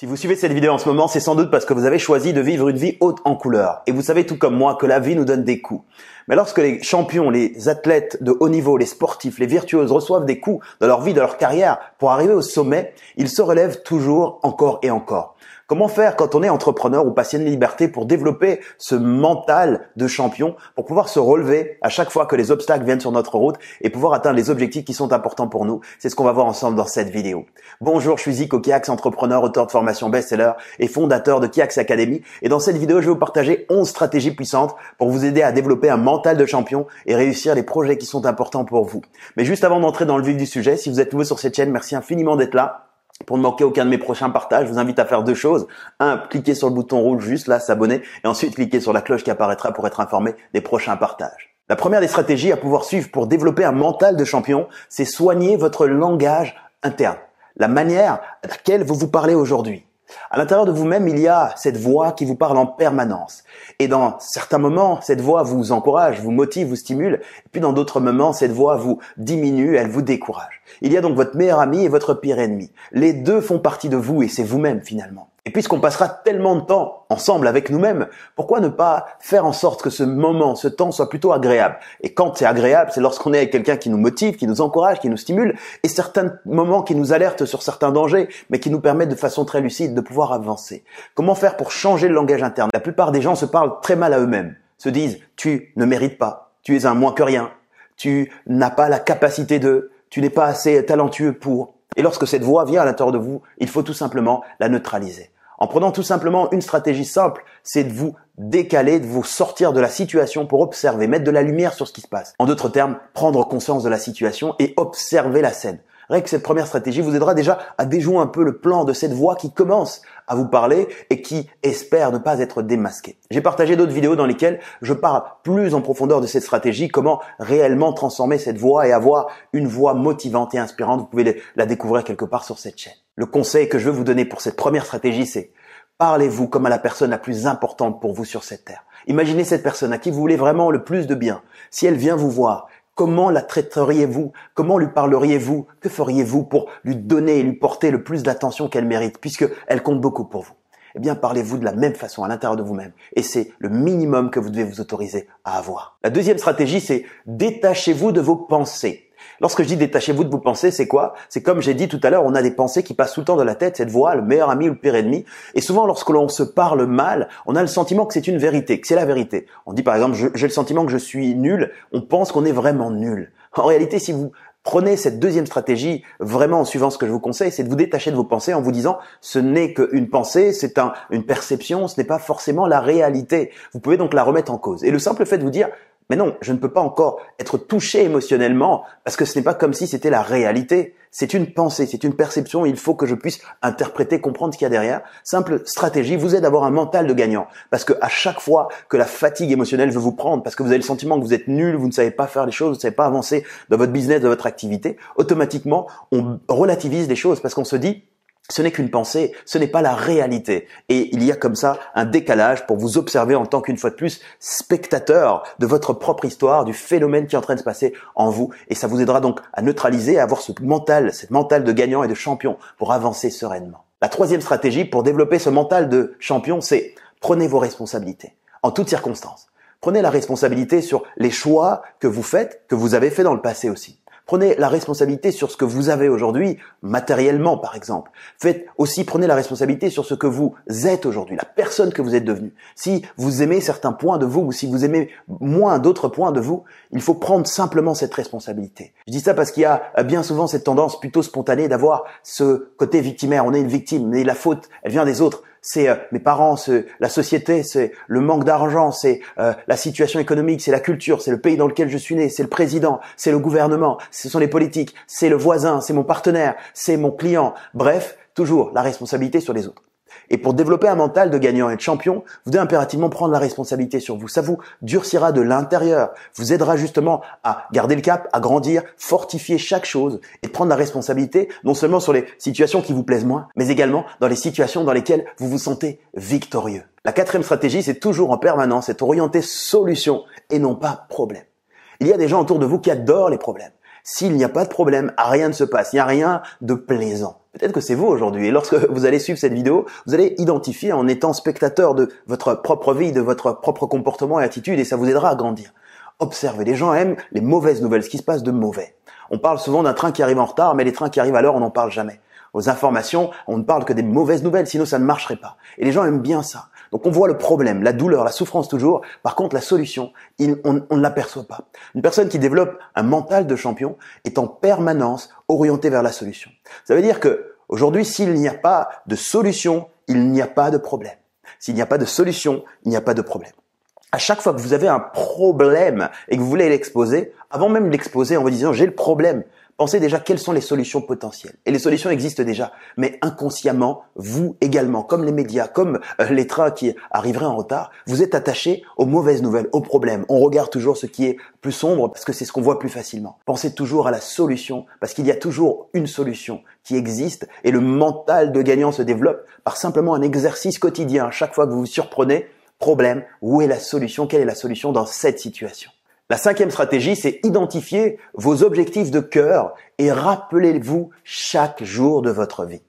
Si vous suivez cette vidéo en ce moment, c'est sans doute parce que vous avez choisi de vivre une vie haute en couleur. Et vous savez tout comme moi que la vie nous donne des coups. Mais lorsque les champions, les athlètes de haut niveau, les sportifs, les virtuoses reçoivent des coups dans leur vie, dans leur carrière, pour arriver au sommet, ils se relèvent toujours encore et encore. Comment faire quand on est entrepreneur ou passionné de liberté pour développer ce mental de champion, pour pouvoir se relever à chaque fois que les obstacles viennent sur notre route et pouvoir atteindre les objectifs qui sont importants pour nous C'est ce qu'on va voir ensemble dans cette vidéo. Bonjour, je suis Zico Kiax, entrepreneur, auteur de formation best-seller et fondateur de Kiax Academy. Et dans cette vidéo, je vais vous partager 11 stratégies puissantes pour vous aider à développer un mental de champion et réussir les projets qui sont importants pour vous. Mais juste avant d'entrer dans le vif du sujet, si vous êtes nouveau sur cette chaîne, merci infiniment d'être là. Pour ne manquer aucun de mes prochains partages, je vous invite à faire deux choses. Un, cliquez sur le bouton rouge juste là, s'abonner, et ensuite cliquez sur la cloche qui apparaîtra pour être informé des prochains partages. La première des stratégies à pouvoir suivre pour développer un mental de champion, c'est soigner votre langage interne, la manière à laquelle vous vous parlez aujourd'hui. À l'intérieur de vous-même, il y a cette voix qui vous parle en permanence. Et dans certains moments, cette voix vous encourage, vous motive, vous stimule. Et puis dans d'autres moments, cette voix vous diminue, elle vous décourage. Il y a donc votre meilleur ami et votre pire ennemi. Les deux font partie de vous et c'est vous-même finalement. Et puisqu'on passera tellement de temps ensemble avec nous-mêmes, pourquoi ne pas faire en sorte que ce moment, ce temps soit plutôt agréable Et quand c'est agréable, c'est lorsqu'on est avec quelqu'un qui nous motive, qui nous encourage, qui nous stimule, et certains moments qui nous alertent sur certains dangers, mais qui nous permettent de façon très lucide de pouvoir avancer. Comment faire pour changer le langage interne La plupart des gens se parlent très mal à eux-mêmes, se disent tu ne mérites pas, tu es un moins que rien, tu n'as pas la capacité de, tu n'es pas assez talentueux pour, et lorsque cette voix vient à l'intérieur de vous, il faut tout simplement la neutraliser. En prenant tout simplement une stratégie simple, c'est de vous décaler, de vous sortir de la situation pour observer, mettre de la lumière sur ce qui se passe. En d'autres termes, prendre conscience de la situation et observer la scène. Rien que cette première stratégie vous aidera déjà à déjouer un peu le plan de cette voix qui commence à vous parler et qui espère ne pas être démasquée. J'ai partagé d'autres vidéos dans lesquelles je parle plus en profondeur de cette stratégie, comment réellement transformer cette voix et avoir une voix motivante et inspirante. Vous pouvez la découvrir quelque part sur cette chaîne. Le conseil que je veux vous donner pour cette première stratégie, c'est Parlez-vous comme à la personne la plus importante pour vous sur cette terre. Imaginez cette personne à qui vous voulez vraiment le plus de bien. Si elle vient vous voir, Comment la traiteriez-vous Comment lui parleriez-vous Que feriez-vous pour lui donner et lui porter le plus d'attention qu'elle mérite, puisqu'elle compte beaucoup pour vous eh bien parlez-vous de la même façon à l'intérieur de vous-même. Et c'est le minimum que vous devez vous autoriser à avoir. La deuxième stratégie, c'est détachez-vous de vos pensées. Lorsque je dis détachez-vous de vos pensées, c'est quoi C'est comme j'ai dit tout à l'heure, on a des pensées qui passent tout le temps dans la tête, cette voix, le meilleur ami ou le pire ennemi. Et souvent, lorsque l'on se parle mal, on a le sentiment que c'est une vérité, que c'est la vérité. On dit par exemple, j'ai le sentiment que je suis nul, on pense qu'on est vraiment nul. En réalité, si vous prenez cette deuxième stratégie vraiment en suivant ce que je vous conseille, c'est de vous détacher de vos pensées en vous disant ce n'est qu'une pensée, c'est une perception, ce n'est pas forcément la réalité. Vous pouvez donc la remettre en cause. Et le simple fait de vous dire mais non, je ne peux pas encore être touché émotionnellement parce que ce n'est pas comme si c'était la réalité. C'est une pensée, c'est une perception. Il faut que je puisse interpréter, comprendre ce qu'il y a derrière. Simple stratégie vous aide à avoir un mental de gagnant. Parce que à chaque fois que la fatigue émotionnelle veut vous prendre, parce que vous avez le sentiment que vous êtes nul, vous ne savez pas faire les choses, vous ne savez pas avancer dans votre business, dans votre activité, automatiquement, on relativise les choses parce qu'on se dit, ce n'est qu'une pensée, ce n'est pas la réalité. Et il y a comme ça un décalage pour vous observer en tant qu'une fois de plus spectateur de votre propre histoire, du phénomène qui est en train de se passer en vous. Et ça vous aidera donc à neutraliser, à avoir ce mental, ce mental de gagnant et de champion pour avancer sereinement. La troisième stratégie pour développer ce mental de champion, c'est prenez vos responsabilités en toutes circonstances. Prenez la responsabilité sur les choix que vous faites, que vous avez fait dans le passé aussi. Prenez la responsabilité sur ce que vous avez aujourd'hui, matériellement par exemple. Faites aussi, prenez la responsabilité sur ce que vous êtes aujourd'hui, la personne que vous êtes devenue. Si vous aimez certains points de vous ou si vous aimez moins d'autres points de vous, il faut prendre simplement cette responsabilité. Je dis ça parce qu'il y a euh, bien souvent cette tendance plutôt spontanée d'avoir ce côté victimaire. On est une victime, mais la faute, elle vient des autres c'est euh, mes parents, c'est la société, c'est le manque d'argent, c'est euh, la situation économique, c'est la culture, c'est le pays dans lequel je suis né, c'est le président, c'est le gouvernement, ce sont les politiques, c'est le voisin, c'est mon partenaire, c'est mon client. Bref, toujours la responsabilité sur les autres. Et pour développer un mental de gagnant et de champion, vous devez impérativement prendre la responsabilité sur vous. Ça vous durcira de l'intérieur, vous aidera justement à garder le cap, à grandir, fortifier chaque chose et prendre la responsabilité non seulement sur les situations qui vous plaisent moins, mais également dans les situations dans lesquelles vous vous sentez victorieux. La quatrième stratégie, c'est toujours en permanence, c'est orienter solution et non pas problème. Il y a des gens autour de vous qui adorent les problèmes. S'il n'y a pas de problème, rien ne se passe, il n'y a rien de plaisant. Peut-être que c'est vous aujourd'hui. Et lorsque vous allez suivre cette vidéo, vous allez identifier en étant spectateur de votre propre vie, de votre propre comportement et attitude, et ça vous aidera à grandir. Observez. Les gens aiment les mauvaises nouvelles, ce qui se passe de mauvais. On parle souvent d'un train qui arrive en retard, mais les trains qui arrivent à l'heure, on n'en parle jamais. Aux informations, on ne parle que des mauvaises nouvelles, sinon ça ne marcherait pas. Et les gens aiment bien ça. Donc on voit le problème, la douleur, la souffrance toujours. Par contre, la solution, on, ne l'aperçoit pas. Une personne qui développe un mental de champion est en permanence orientée vers la solution. Ça veut dire que aujourd'hui, s'il n'y a pas de solution, il n'y a pas de problème. S'il n'y a pas de solution, il n'y a pas de problème. À chaque fois que vous avez un problème et que vous voulez l'exposer, avant même de l'exposer en vous disant j'ai le problème, Pensez déjà quelles sont les solutions potentielles. Et les solutions existent déjà, mais inconsciemment, vous également, comme les médias, comme euh, les trains qui arriveraient en retard, vous êtes attaché aux mauvaises nouvelles, aux problèmes. On regarde toujours ce qui est plus sombre parce que c'est ce qu'on voit plus facilement. Pensez toujours à la solution parce qu'il y a toujours une solution qui existe et le mental de gagnant se développe par simplement un exercice quotidien. Chaque fois que vous vous surprenez, problème, où est la solution, quelle est la solution dans cette situation la cinquième stratégie, c'est identifier vos objectifs de cœur et rappelez-vous chaque jour de votre vie.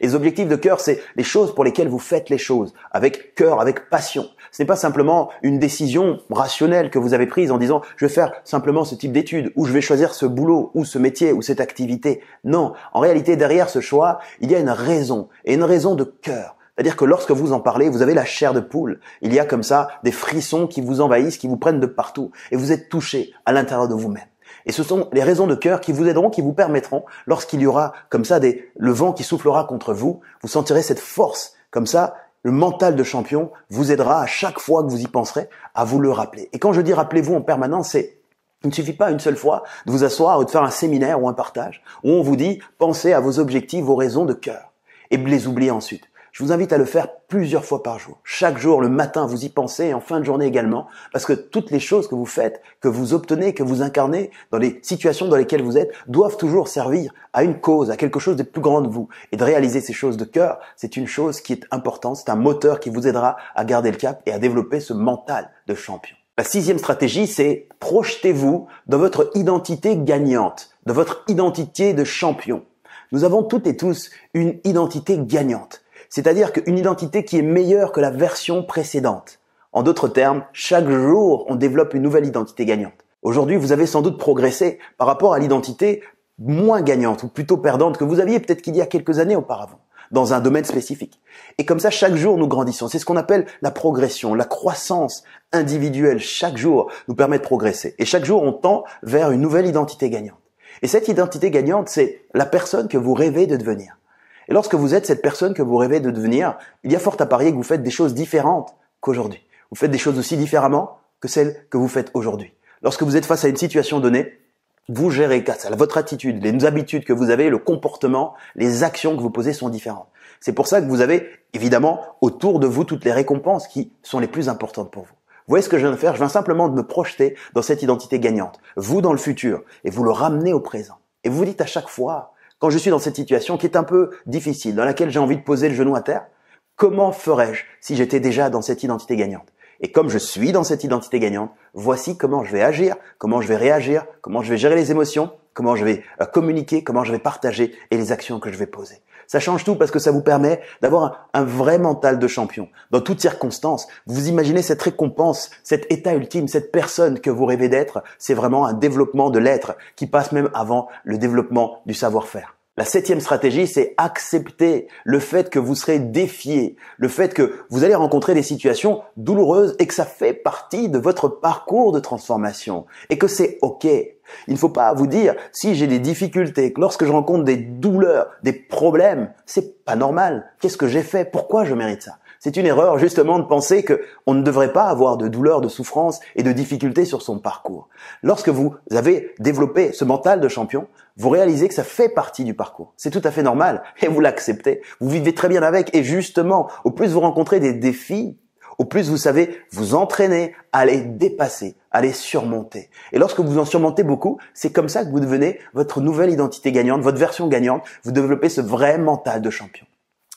Les objectifs de cœur, c'est les choses pour lesquelles vous faites les choses, avec cœur, avec passion. Ce n'est pas simplement une décision rationnelle que vous avez prise en disant je vais faire simplement ce type d'étude ou je vais choisir ce boulot, ou ce métier, ou cette activité. Non, en réalité, derrière ce choix, il y a une raison, et une raison de cœur. C'est-à-dire que lorsque vous en parlez, vous avez la chair de poule. Il y a comme ça des frissons qui vous envahissent, qui vous prennent de partout. Et vous êtes touché à l'intérieur de vous-même. Et ce sont les raisons de cœur qui vous aideront, qui vous permettront, lorsqu'il y aura comme ça des, le vent qui soufflera contre vous, vous sentirez cette force. Comme ça, le mental de champion vous aidera à chaque fois que vous y penserez à vous le rappeler. Et quand je dis rappelez-vous en permanence, c'est il ne suffit pas une seule fois de vous asseoir ou de faire un séminaire ou un partage où on vous dit pensez à vos objectifs, vos raisons de cœur et les oubliez ensuite. Je vous invite à le faire plusieurs fois par jour. Chaque jour, le matin, vous y pensez et en fin de journée également, parce que toutes les choses que vous faites, que vous obtenez, que vous incarnez, dans les situations dans lesquelles vous êtes, doivent toujours servir à une cause, à quelque chose de plus grand de vous. Et de réaliser ces choses de cœur, c'est une chose qui est importante, c'est un moteur qui vous aidera à garder le cap et à développer ce mental de champion. La sixième stratégie, c'est projetez-vous dans votre identité gagnante, dans votre identité de champion. Nous avons toutes et tous une identité gagnante. C'est-à-dire qu'une identité qui est meilleure que la version précédente. En d'autres termes, chaque jour, on développe une nouvelle identité gagnante. Aujourd'hui, vous avez sans doute progressé par rapport à l'identité moins gagnante ou plutôt perdante que vous aviez peut-être qu'il y a quelques années auparavant dans un domaine spécifique. Et comme ça, chaque jour, nous grandissons. C'est ce qu'on appelle la progression, la croissance individuelle. Chaque jour nous permet de progresser. Et chaque jour, on tend vers une nouvelle identité gagnante. Et cette identité gagnante, c'est la personne que vous rêvez de devenir. Et lorsque vous êtes cette personne que vous rêvez de devenir, il y a fort à parier que vous faites des choses différentes qu'aujourd'hui. Vous faites des choses aussi différemment que celles que vous faites aujourd'hui. Lorsque vous êtes face à une situation donnée, vous gérez ça. Votre attitude, les habitudes que vous avez, le comportement, les actions que vous posez sont différentes. C'est pour ça que vous avez évidemment autour de vous toutes les récompenses qui sont les plus importantes pour vous. Vous voyez ce que je viens de faire Je viens simplement de me projeter dans cette identité gagnante, vous dans le futur, et vous le ramenez au présent. Et vous dites à chaque fois, quand je suis dans cette situation qui est un peu difficile, dans laquelle j'ai envie de poser le genou à terre, comment ferais-je si j'étais déjà dans cette identité gagnante Et comme je suis dans cette identité gagnante, voici comment je vais agir, comment je vais réagir, comment je vais gérer les émotions, comment je vais euh, communiquer, comment je vais partager et les actions que je vais poser. Ça change tout parce que ça vous permet d'avoir un, vrai mental de champion. Dans toutes circonstances, vous imaginez cette récompense, cet état ultime, cette personne que vous rêvez d'être. C'est vraiment un développement de l'être qui passe même avant le développement du savoir-faire. La septième stratégie, c'est accepter le fait que vous serez défié, le fait que vous allez rencontrer des situations douloureuses et que ça fait partie de votre parcours de transformation et que c'est OK. Il ne faut pas vous dire, si j'ai des difficultés, que lorsque je rencontre des douleurs, des problèmes, c'est pas normal. Qu'est-ce que j'ai fait? Pourquoi je mérite ça? C'est une erreur justement de penser qu'on ne devrait pas avoir de douleurs, de souffrances et de difficultés sur son parcours. Lorsque vous avez développé ce mental de champion, vous réalisez que ça fait partie du parcours. C'est tout à fait normal et vous l'acceptez. Vous vivez très bien avec et justement, au plus vous rencontrez des défis, au plus vous savez vous entraîner à les dépasser, allez surmonter. Et lorsque vous en surmontez beaucoup, c'est comme ça que vous devenez votre nouvelle identité gagnante, votre version gagnante, vous développez ce vrai mental de champion.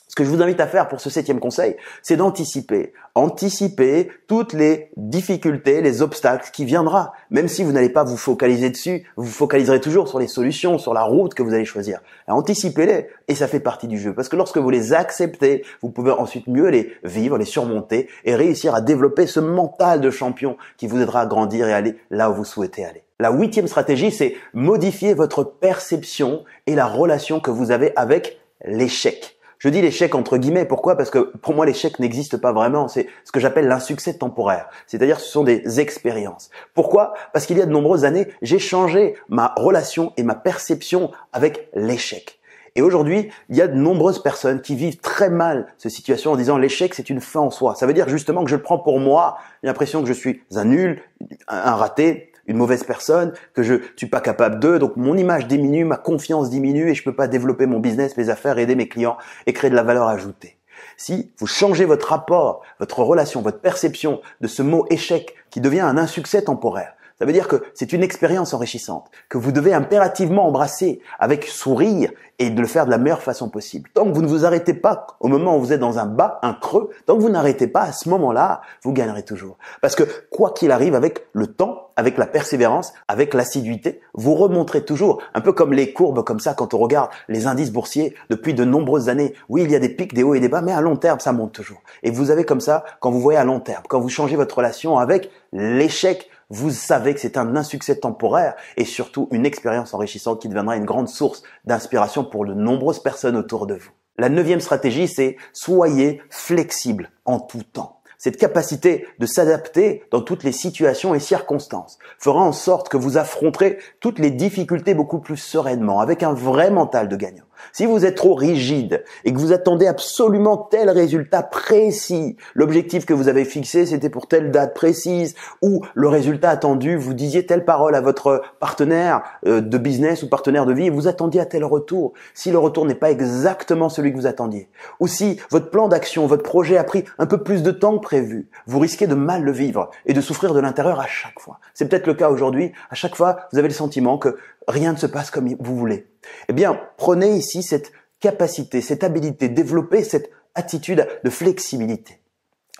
Ce que je vous invite à faire pour ce septième conseil, c'est d'anticiper. Anticiper toutes les difficultés, les obstacles qui viendront. Même si vous n'allez pas vous focaliser dessus, vous vous focaliserez toujours sur les solutions, sur la route que vous allez choisir. Anticipez-les et ça fait partie du jeu. Parce que lorsque vous les acceptez, vous pouvez ensuite mieux les vivre, les surmonter et réussir à développer ce mental de champion qui vous aidera à grandir et aller là où vous souhaitez aller. La huitième stratégie, c'est modifier votre perception et la relation que vous avez avec l'échec. Je dis l'échec entre guillemets. Pourquoi Parce que pour moi, l'échec n'existe pas vraiment. C'est ce que j'appelle l'insuccès temporaire. C'est-à-dire, ce sont des expériences. Pourquoi Parce qu'il y a de nombreuses années, j'ai changé ma relation et ma perception avec l'échec. Et aujourd'hui, il y a de nombreuses personnes qui vivent très mal cette situation en disant l'échec c'est une fin en soi. Ça veut dire justement que je le prends pour moi, l'impression que je suis un nul, un raté, une mauvaise personne, que je ne suis pas capable de. Donc mon image diminue, ma confiance diminue et je ne peux pas développer mon business, mes affaires, aider mes clients et créer de la valeur ajoutée. Si vous changez votre rapport, votre relation, votre perception de ce mot échec qui devient un insuccès temporaire, ça veut dire que c'est une expérience enrichissante que vous devez impérativement embrasser avec sourire et de le faire de la meilleure façon possible. Tant que vous ne vous arrêtez pas au moment où vous êtes dans un bas, un creux, tant que vous n'arrêtez pas à ce moment-là, vous gagnerez toujours. Parce que quoi qu'il arrive, avec le temps, avec la persévérance, avec l'assiduité, vous remonterez toujours, un peu comme les courbes comme ça quand on regarde les indices boursiers depuis de nombreuses années. Oui, il y a des pics, des hauts et des bas, mais à long terme, ça monte toujours. Et vous avez comme ça, quand vous voyez à long terme, quand vous changez votre relation avec l'échec, vous savez que c'est un insuccès temporaire et surtout une expérience enrichissante qui deviendra une grande source d'inspiration pour de nombreuses personnes autour de vous. La neuvième stratégie, c'est soyez flexible en tout temps. Cette capacité de s'adapter dans toutes les situations et circonstances fera en sorte que vous affronterez toutes les difficultés beaucoup plus sereinement, avec un vrai mental de gagnant. Si vous êtes trop rigide et que vous attendez absolument tel résultat précis, l'objectif que vous avez fixé c'était pour telle date précise, ou le résultat attendu, vous disiez telle parole à votre partenaire euh, de business ou partenaire de vie et vous attendiez à tel retour. Si le retour n'est pas exactement celui que vous attendiez, ou si votre plan d'action, votre projet a pris un peu plus de temps que prévu, vous risquez de mal le vivre et de souffrir de l'intérieur à chaque fois. C'est peut-être le cas aujourd'hui. À chaque fois, vous avez le sentiment que rien ne se passe comme vous voulez. Eh bien, prenez ici cette capacité, cette habilité, développez cette attitude de flexibilité.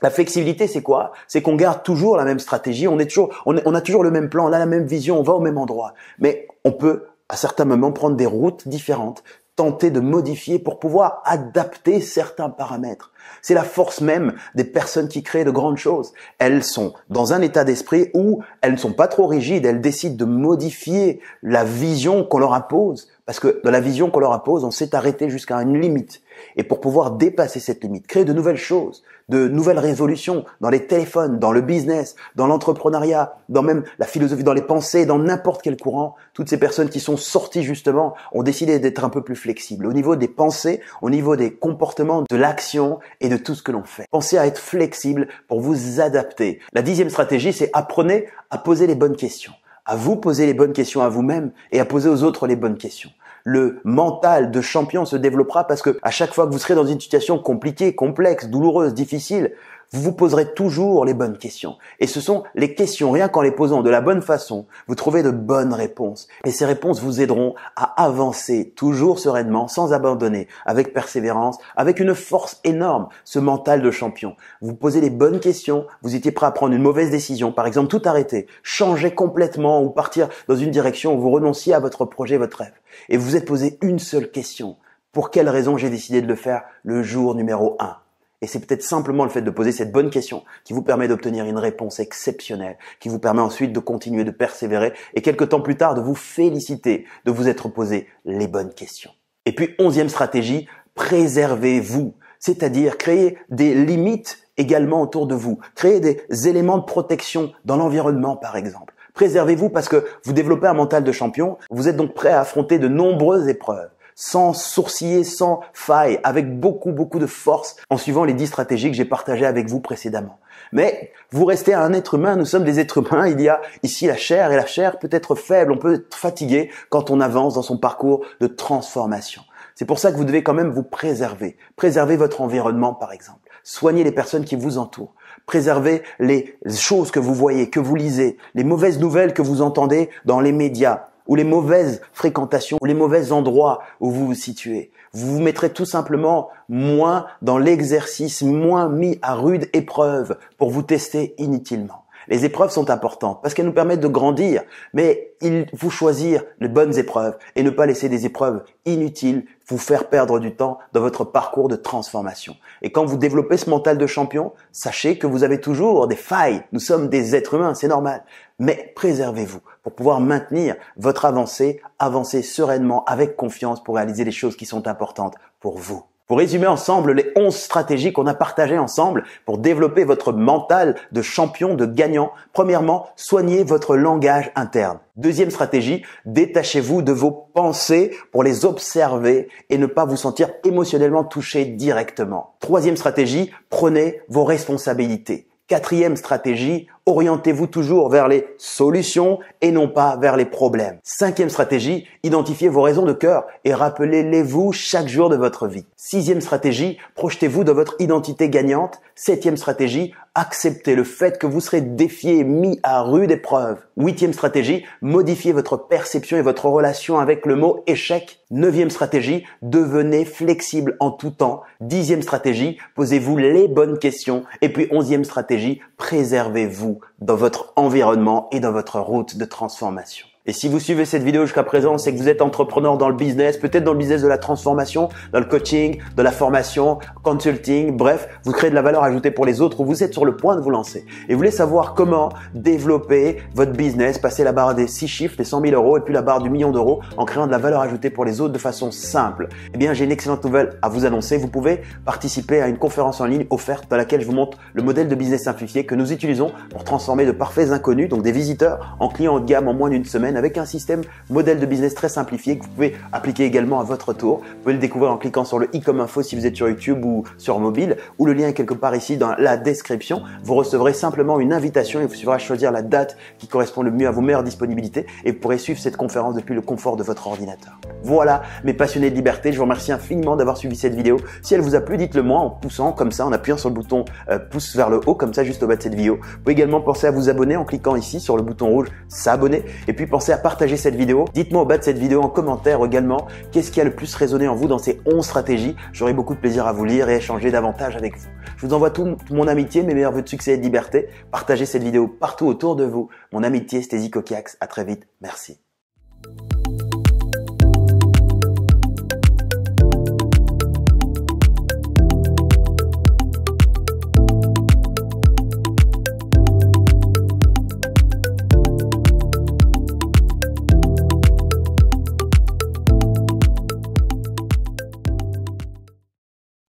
La flexibilité, c'est quoi C'est qu'on garde toujours la même stratégie, on, est on, on a toujours le même plan, on a la même vision, on va au même endroit. Mais on peut, à certains moments, prendre des routes différentes, tenter de modifier pour pouvoir adapter certains paramètres. C'est la force même des personnes qui créent de grandes choses. Elles sont dans un état d'esprit où elles ne sont pas trop rigides, elles décident de modifier la vision qu'on leur impose parce que dans la vision qu'on leur impose, on s'est arrêté jusqu'à une limite. Et pour pouvoir dépasser cette limite, créer de nouvelles choses, de nouvelles résolutions, dans les téléphones, dans le business, dans l'entrepreneuriat, dans même la philosophie, dans les pensées, dans n'importe quel courant, toutes ces personnes qui sont sorties justement ont décidé d'être un peu plus flexibles au niveau des pensées, au niveau des comportements, de l'action et de tout ce que l'on fait. Pensez à être flexible pour vous adapter. La dixième stratégie, c'est apprenez à poser les bonnes questions à vous poser les bonnes questions à vous-même et à poser aux autres les bonnes questions le mental de champion se développera parce que à chaque fois que vous serez dans une situation compliquée, complexe, douloureuse, difficile, vous vous poserez toujours les bonnes questions. Et ce sont les questions, rien qu'en les posant de la bonne façon, vous trouvez de bonnes réponses. Et ces réponses vous aideront à avancer toujours sereinement, sans abandonner, avec persévérance, avec une force énorme, ce mental de champion. Vous posez les bonnes questions, vous étiez prêt à prendre une mauvaise décision, par exemple tout arrêter, changer complètement ou partir dans une direction où vous renonciez à votre projet, votre rêve. Et vous vous êtes posé une seule question. Pour quelle raison j'ai décidé de le faire le jour numéro 1 et c'est peut-être simplement le fait de poser cette bonne question qui vous permet d'obtenir une réponse exceptionnelle, qui vous permet ensuite de continuer de persévérer et quelque temps plus tard de vous féliciter de vous être posé les bonnes questions. Et puis, onzième stratégie, préservez-vous, c'est-à-dire créer des limites également autour de vous, créer des éléments de protection dans l'environnement par exemple. Préservez-vous parce que vous développez un mental de champion, vous êtes donc prêt à affronter de nombreuses épreuves sans sourciller, sans faille, avec beaucoup, beaucoup de force, en suivant les dix stratégies que j'ai partagées avec vous précédemment. Mais vous restez un être humain, nous sommes des êtres humains, il y a ici la chair, et la chair peut être faible, on peut être fatigué quand on avance dans son parcours de transformation. C'est pour ça que vous devez quand même vous préserver. Préserver votre environnement, par exemple. Soigner les personnes qui vous entourent. Préserver les choses que vous voyez, que vous lisez, les mauvaises nouvelles que vous entendez dans les médias, ou les mauvaises fréquentations, ou les mauvais endroits où vous vous situez. Vous vous mettrez tout simplement moins dans l'exercice, moins mis à rude épreuve pour vous tester inutilement. Les épreuves sont importantes parce qu'elles nous permettent de grandir, mais il faut choisir les bonnes épreuves et ne pas laisser des épreuves inutiles vous faire perdre du temps dans votre parcours de transformation. Et quand vous développez ce mental de champion, sachez que vous avez toujours des failles. Nous sommes des êtres humains, c'est normal. Mais préservez-vous pour pouvoir maintenir votre avancée, avancer sereinement, avec confiance pour réaliser les choses qui sont importantes pour vous pour résumer ensemble les 11 stratégies qu'on a partagées ensemble pour développer votre mental de champion, de gagnant. Premièrement, soignez votre langage interne. Deuxième stratégie, détachez-vous de vos pensées pour les observer et ne pas vous sentir émotionnellement touché directement. Troisième stratégie, prenez vos responsabilités. Quatrième stratégie, orientez-vous toujours vers les solutions et non pas vers les problèmes. Cinquième stratégie, identifiez vos raisons de cœur et rappelez-les-vous chaque jour de votre vie. Sixième stratégie, projetez-vous dans votre identité gagnante. Septième stratégie, acceptez le fait que vous serez défié mis à rude épreuve. Huitième stratégie, modifiez votre perception et votre relation avec le mot échec. Neuvième stratégie, devenez flexible en tout temps. Dixième stratégie, posez-vous les bonnes questions. Et puis onzième stratégie, préservez-vous dans votre environnement et dans votre route de transformation. Et si vous suivez cette vidéo jusqu'à présent, c'est que vous êtes entrepreneur dans le business, peut-être dans le business de la transformation, dans le coaching, de la formation, consulting, bref, vous créez de la valeur ajoutée pour les autres ou vous êtes sur le point de vous lancer. Et vous voulez savoir comment développer votre business, passer la barre des 6 chiffres, des 100 000 euros et puis la barre du million d'euros en créant de la valeur ajoutée pour les autres de façon simple. Eh bien, j'ai une excellente nouvelle à vous annoncer. Vous pouvez participer à une conférence en ligne offerte dans laquelle je vous montre le modèle de business simplifié que nous utilisons pour transformer de parfaits inconnus, donc des visiteurs, en clients haut de gamme en moins d'une semaine avec un système modèle de business très simplifié que vous pouvez appliquer également à votre tour. Vous pouvez le découvrir en cliquant sur le i comme info si vous êtes sur YouTube ou sur mobile, ou le lien est quelque part ici dans la description. Vous recevrez simplement une invitation et vous suivrez à choisir la date qui correspond le mieux à vos meilleures disponibilités et vous pourrez suivre cette conférence depuis le confort de votre ordinateur. Voilà, mes passionnés de liberté, je vous remercie infiniment d'avoir suivi cette vidéo. Si elle vous a plu, dites-le moi en poussant comme ça, en appuyant sur le bouton euh, pouce vers le haut, comme ça juste au bas de cette vidéo. Vous pouvez également penser à vous abonner en cliquant ici sur le bouton rouge s'abonner et puis pensez à partager cette vidéo. Dites-moi au bas de cette vidéo en commentaire également qu'est-ce qui a le plus résonné en vous dans ces 11 stratégies. J'aurai beaucoup de plaisir à vous lire et échanger davantage avec vous. Je vous envoie tout mon amitié, mes meilleurs vœux de succès et de liberté. Partagez cette vidéo partout autour de vous. Mon amitié, Zico Kiax. À très vite. Merci.